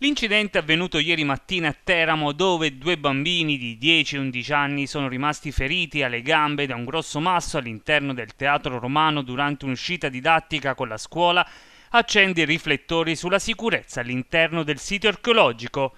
L'incidente avvenuto ieri mattina a Teramo dove due bambini di 10 e 11 anni sono rimasti feriti alle gambe da un grosso masso all'interno del teatro romano durante un'uscita didattica con la scuola accende i riflettori sulla sicurezza all'interno del sito archeologico.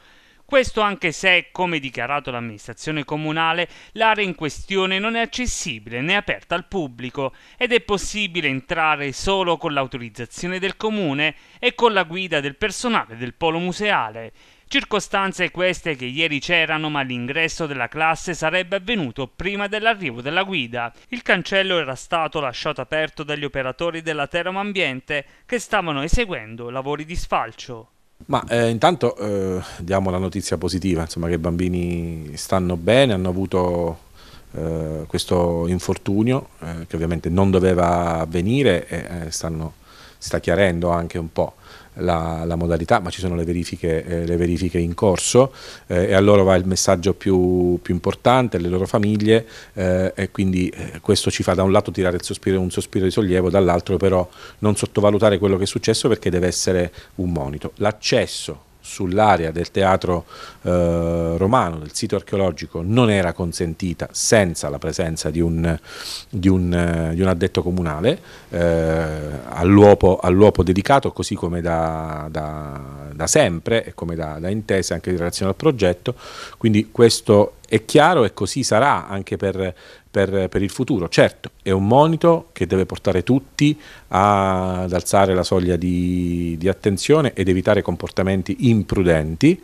Questo anche se, come dichiarato l'amministrazione comunale, l'area in questione non è accessibile né aperta al pubblico ed è possibile entrare solo con l'autorizzazione del comune e con la guida del personale del polo museale. Circostanze queste che ieri c'erano, ma l'ingresso della classe sarebbe avvenuto prima dell'arrivo della guida. Il cancello era stato lasciato aperto dagli operatori della Teramo Ambiente che stavano eseguendo lavori di sfalcio. Ma eh, intanto eh, diamo la notizia positiva, insomma, che i bambini stanno bene, hanno avuto eh, questo infortunio eh, che ovviamente non doveva avvenire e eh, stanno sta chiarendo anche un po'. La, la, modalità, ma ci sono le verifiche, eh, le verifiche in corso eh, e a loro va il messaggio più, più importante, alle loro famiglie eh, e quindi eh, questo ci fa da un lato tirare sospiro, un sospiro di sollievo, dall'altro però non sottovalutare quello che è successo perché deve essere un monito. L'accesso sull'area del teatro eh, romano, del sito archeologico, non era consentita senza la presenza di un, di un, eh, di un addetto comunale eh, all'uopo, all dedicato, così come da, da, da sempre e come da, da intesa anche in relazione al progetto. Quindi questo è chiaro e così sarà anche per, per, per, il futuro. Certo, è un monito che deve portare tutti a, ad alzare la soglia di, di, attenzione ed evitare comportamenti imprudenti.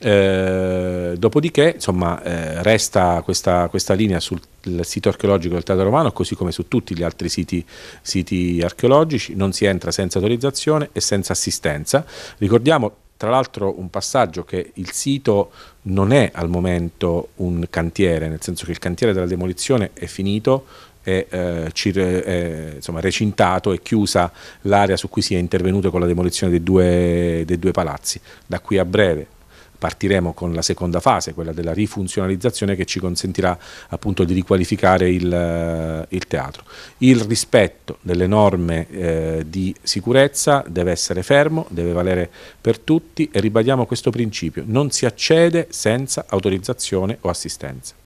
Eh, dopodiché, insomma, eh, resta questa, questa linea sul sito archeologico del Teatro Romano, così come su tutti gli altri siti, siti archeologici, non si entra senza autorizzazione e senza assistenza. Ricordiamo tra l'altro un passaggio che il sito non è al momento un cantiere, nel senso che il cantiere della demolizione è finito, è, eh, è insomma, recintato e chiusa l'area su cui si è intervenuto con la demolizione dei due, dei due palazzi. Da qui a breve partiremo con la seconda fase, quella della rifunzionalizzazione che ci consentirà appunto di riqualificare il, eh, il teatro. Il rispetto delle norme eh, di sicurezza deve essere fermo, deve valere per tutti e ribadiamo questo principio, non si accede senza autorizzazione o assistenza.